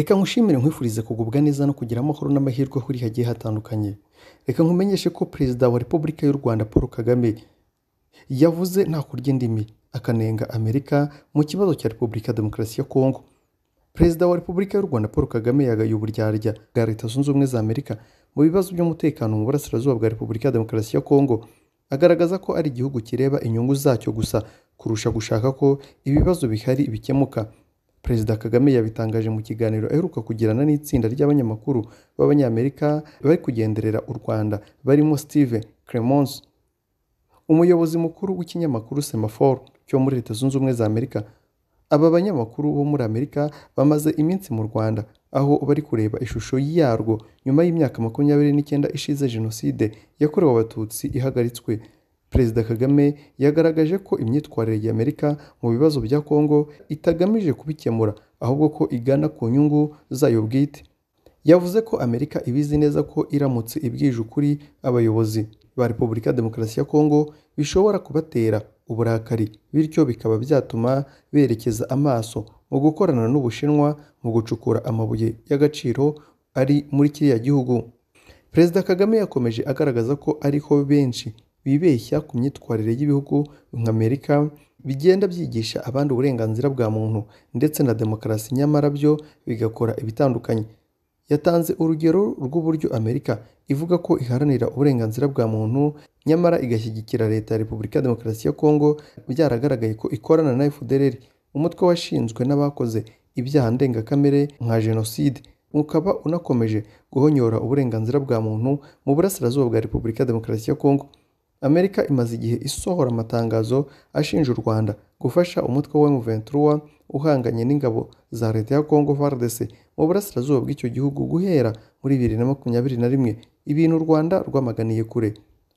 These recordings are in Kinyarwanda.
reka nkushimire nkwifurize kugubwa neza no kugira amahoro n'amahirwe ahuri hagiye hatandukanye reka nkumenyeshe ko perezida wa repubulika y'u rwanda paul kagame yavuze nta kurya indimi akanenga amerika mu kibazo cya repubulika demokarasi ya kongo perezida wa repubulika y'u rwanda paul kagame yagaye uburyarya bwa leta zunze ubumwe za amerika mu bibazo by'umutekano mu burasirazuba bwa repubulika ya demokarasi ya kongo agaragaza ko ari igihugu kireba inyungu zacyo gusa kurusha gushaka ko ibibazo bihari bikemuka perezida kagame yabitangaje mu kiganiro aheruka kugirana n'itsinda ry'abanyamakuru b'abanyamerika bari kugenderera u rwanda barimo steve clemence umuyobozi mukuru w'ikinyamakuru semafor cyo muri leta zunze ubumwe za amerika aba banyamakuru bo muri amerika bamaze iminsi mu rwanda aho bari kureba ishusho yarwo nyuma y'imyaka makumyabiri n'icyenda ishize jenoside yakorewe abatutsi ihagaritswe perezida kagame yagaragaje ko imyitwarire ya amerika mu bibazo bya congo itagamije kubikemura ahubwo ko igana ku nyungu zayo bwite yavuze ko amerika ibizi neza ko iramutse ibwije ukuri abayobozi ba repubulika demokarasi ya congo bishobora kubatera uburakari bityo bikaba byatuma berekeza amaso mu gukorana n'ubushinwa mu gucukura amabuye y'agaciro ari muri kiriya gihugu perezida kagame yakomeje agaragaza ko ariho benshi bibeshya ku myitwarire y'ibihugu nka Amerika bigenda byigisha abandi uburenganzira bwa muntu ndetse na demokarasi nyamara byo bigakora ibitandukanye. Yatanze urugero rw'uburyo Amerika ivuga ko iharanira uburenganzira bwa muntu nyamara igashyigikira Leta ya Repubulika ya Demokarasi ya Kongo byaragaragaye ko ikorana na FDLR, umutwe washinzwe n'abakoze ibyaha ndengakamere nka Jenoside, ukaba unakomeje guhonyora uburenganzira bwa muntu mu burasirazuba bwa Repubulika ya Demokarasi ya Kongo. Amerika imaze igihe isohora amatangazo ashinja u Rwanda gufasha umutwe wa M23 uhanganye n'ingabo za Leta ya Congo FARDC mu burasirazuba bw'icyo gihugu guhera muri na na makumyabiri rimwe ibintu u Rwanda rwamaganiye kure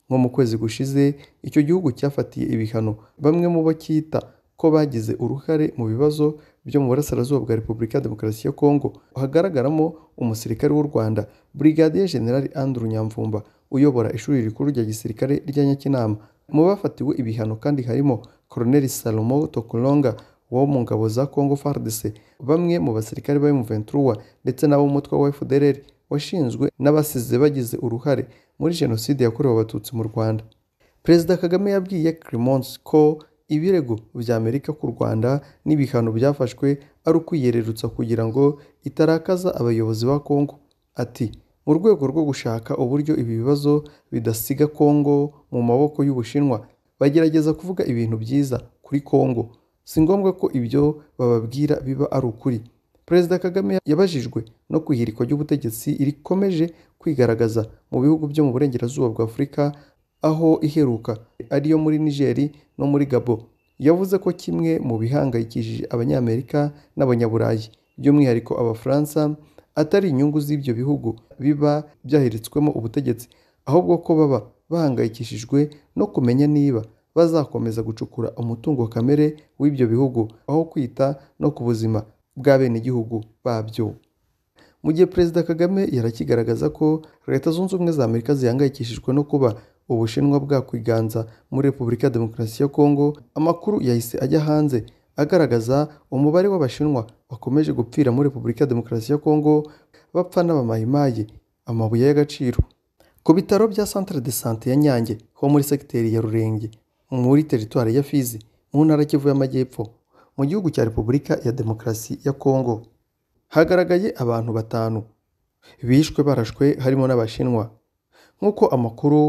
nko mu kwezi gushize icyo gihugu cyafatiye ibihano bamwe mu bacyita ko bagize uruhare mu bibazo byo mu burasirazuba bwa Repubulika ya Demokarasi ya Congo hagaragaramo umusirikare w'u Rwanda Brigadier General Andrew Nyamvumba uyobora ishuri rikuru rya gisirikare rya Nyakinama mu bafatiwe ibihano kandi harimo Colonel Salomo Tokulonga wo mu ngabo za Congo FARDC bamwe mu basirikare ba m ndetse n'abo mutwe wa FDLR washinzwe n'abasize bagize uruhare muri jenoside yakorewe abatutsi mu Rwanda Perezida Kagame yabwiye Clemence ko ibirego bya Amerika ku Rwanda n'ibihano byafashwe ari ukwiyererutsa kugira ngo itarakaza abayobozi ba Congo ati mu rwego rwo gushaka uburyo ibi bibazo bidasiga Congo mu maboko y'Ubushinwa bagerageza kuvuga ibintu byiza kuri Congo si ngombwa ko ibyo bababwira biba ari ukuri Perezida Kagame yabajijwe no ku ihirikwa ry'ubutegetsi rikomeje kwigaragaza mu bihugu byo mu burengerazuba bwa Afurika aho iheruka ariyo muri Nigeri no muri Gabo yavuze ko kimwe mu bihangayikishije abanyamerika n'abanyaburayi by'umwihariko abafaransa atari inyungu z'ibyo bihugu biba byahiritswemo ubutegetsi ahubwo ko baba bahangayikishijwe no kumenya niba bazakomeza gucukura umutungo kamere w'ibyo bihugu aho kwita no ku buzima bw'abenegihugu babyo mu gihe perezida kagame yarakigaragaza ko leta zunze ubumwe za amerika zihangayikishijwe no kuba ubushinwa bwakwiganza muri repubulika ya demokarasi ya kongo amakuru yahise ajya hanze agaragaza umubare w'abashinwa bakomeje gupfira muri Repubulika ya Demokarasi ya Kongo bapfa n'abamayimayi amabuye y'agaciro ku bitaro bya Centre de Sante ya Nyange ho muri sekiteri ya Rurenge muri teritwari ya Fizi mu ntara Kivu y'Amajyepfo mu gihugu cya Repubulika ya Demokarasi ya Kongo hagaragaye abantu batanu bishwe barashwe harimo n'abashinwa nk'uko amakuru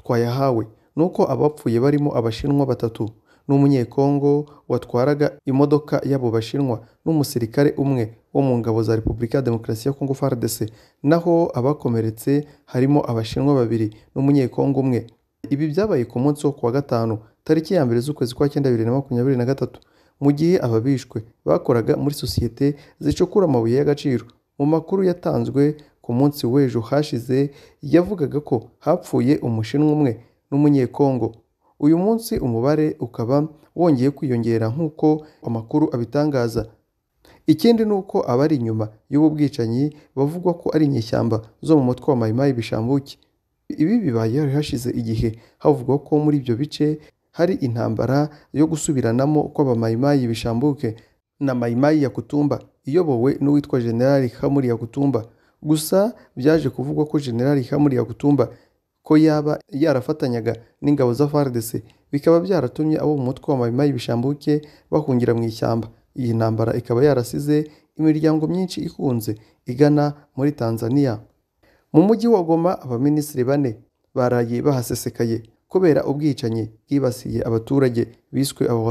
twayahawe nuko abapfuye barimo abashinwa batatu n'umunyekongo watwaraga imodoka y'abo bashinwa n'umusirikare umwe wo mu ngabo za Repubulika ya Demokarasi ya Kongo FARDC naho abakomeretse harimo abashinwa babiri n'umunyekongo umwe ibi byabaye ku munsi wo kuwa gatanu tariki ya mbere z'ukwezi kwa cyenda bibiri na makumyabiri na gatatu mu gihe ababishwe bakoraga muri sosiyete zicukura amabuye y'agaciro mu makuru yatanzwe ku munsi w'ejo hashize yavugaga ko hapfuye umushinwa umwe n'umunyekongo uyu munsi umubare ukaba wongeye kwiyongera nk'uko amakuru abitangaza ikindi ni uko abari inyuma y'ubu bwicanyi bavugwa ko ari inyeshyamba zo mu mutwe wa mayimayi bishambuke ibi bibaye hashize igihe havugwa ko muri ibyo bice hari intambara yo gusubiranamo kw'abamayimayi bishambuke na mayimayi ya kutumba iyobowe n'uwitwa generali hamuri ya kutumba gusa byaje kuvugwa ko generali hamuri ya kutumba ko yaba yarafatanyaga n'ingabo za FARDC bikaba byaratumye abo mu mutwe wa Mai Mai bishambuke bahungira mu ishyamba iyi ntambara ikaba yarasize imiryango myinshi ikunze igana muri Tanzania mu mujyi wa Goma abaminisitiri bane baraye bahasesekaye kubera ubwicanyi bwibasiye abaturage biswe abo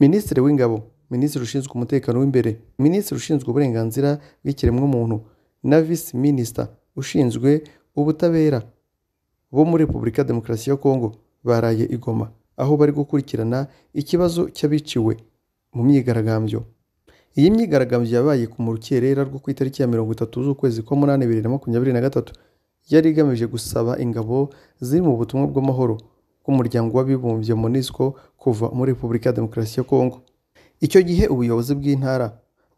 minisitiri w'ingabo minisitiri ushinzwe umutekano w'imbere minisitiri ushinzwe uburenganzira bw'ikiremwamuntu na visi minisita ushinzwe ubutabera bo muri Repubulika ya Demokarasi ya Kongo baraye igoma aho bari gukurikirana ikibazo cy'abiciwe mu myigaragambyo iyi myigaragambyo yabaye ku rukerera rwo ku itariki ya mirongo itatu z'ukwezi kwa munani bibiri na makumyabiri na gatatu yari igamije gusaba ingabo ziri mu butumwa bw'amahoro bw'umuryango w'abibumbye MONUSCO kuva muri Repubulika ya Demokarasi ya Kongo icyo gihe ubuyobozi bw'intara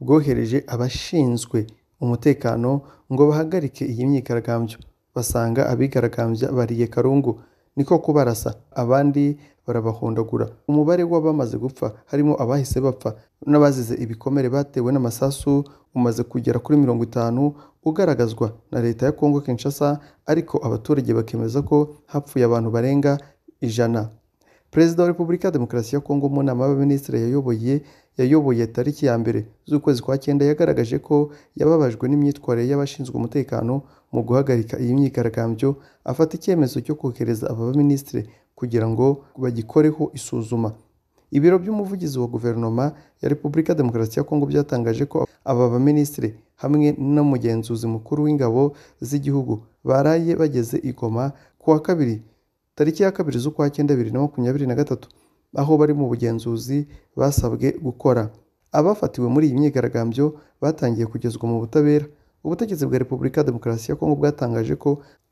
bwohereje abashinzwe umutekano ngo bahagarike iyi myigaragambyo basanga abigaragambya bariye karungu niko kubarasa abandi barabahondagura umubare w'abamaze gupfa harimo abahise bapfa n'abazize ibikomere batewe n'amasasu umaze kugera kuri mirongo itanu ugaragazwa na leta ya kongo kinshasa ariko abaturage bakemeza ko hapfuye abantu barenga ijana perezida wa repubulika ya demokarasi ya kongo mu nama y'abaminisitiri yayoboye yayoboye tariki ya mbere z'ukwezi kwa cyenda yagaragaje ko yababajwe n'imyitwarire y'abashinzwe umutekano mu guhagarika iyi myigaragambyo afata icyemezo cyo kohereza aba baminisitiri kugira ngo bagikoreho isuzuma ibiro by'umuvugizi wa guverinoma ya repubulika demokarasi ya kongo byatangaje ko aba baminisitiri hamwe n'umugenzuzi mukuru w'ingabo z'igihugu baraye bageze i goma ku wa kabiri tariki ya kabiri z'ukwa cyenda bibiri na makumyabiri na gatatu aho bari mu bugenzuzi basabwe gukora abafatiwe muri iyi myigaragambyo batangiye kugezwa mu butabera ubutegetsi bwa repubulika demokarasi ya kongo bwatangaje ko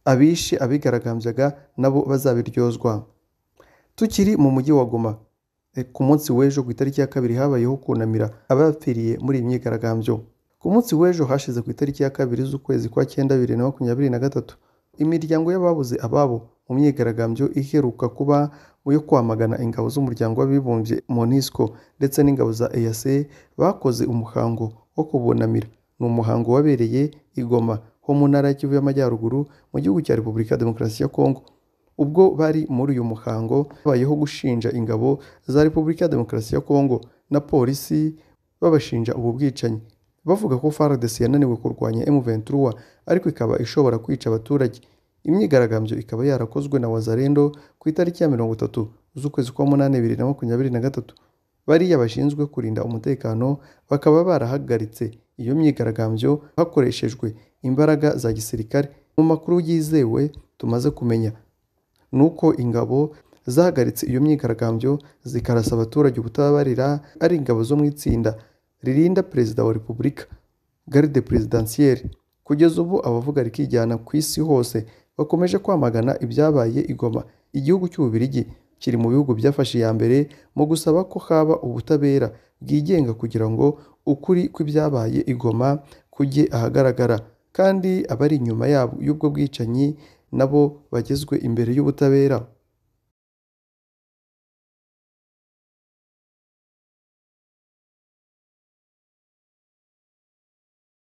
abishe abigaragambyaga nabo bazabiryozwa tukiri mu mujyi wa goma eh, ku munsi w'ejo ku itariki ya kabiri habayeho kunamira abapfiriye muri iyi myigaragambyo ku munsi w'ejo hashize ku itariki ya kabiri z'ukwezi kwa cyenda bibiri na makumyabiri na gatatu imiryango y'ababuze ababo mu myigaragambyo iheruka kuba yo kwamagana ingabo z'umuryango w'abibumbye Monisco ndetse n'ingabo za EAC bakoze umuhango wo kubunamira ni umuhango wabereye i Goma ho mu ntara y'Ikivu y'Amajyaruguru mu gihugu cya Repubulika ya Demokarasi ya Kongo ubwo bari muri uyu muhango habayeho gushinja ingabo za Repubulika ya Demokarasi ya Kongo na polisi babashinja ubu bwicanyi bavuga ko FARDC yananiwe kurwanya m ariko ikaba ishobora kwica abaturage Imyigaragambyo ikaba yarakozwe na Wazarendo ku itariki ya mirongo itatu z'ukwezi kwa munani bibiri na makumyabiri na gatatu. Bariya bashinzwe kurinda umutekano bakaba barahagaritse iyo myigaragambyo hakoreshejwe imbaraga za gisirikare. Mu makuru yizewe tumaze kumenya ni uko ingabo zahagaritse iyo myigaragambyo zikarasa abaturage ubutabarira ari ingabo zo mu itsinda ririnda perezida wa repubulika garde presidancielle. Kugeza ubu abavuga rikijyana ku isi hose bakomeje kwamagana ibyabaye igoma Goma igihugu cy'Ububiligi kiri mu bihugu byafashe iya mbere mu gusaba ko haba ubutabera bwigenga kugira ngo ukuri kw'ibyabaye igoma kujye ahagaragara kandi abari inyuma y'ubwo bwicanyi nabo bagezwe imbere y'ubutabera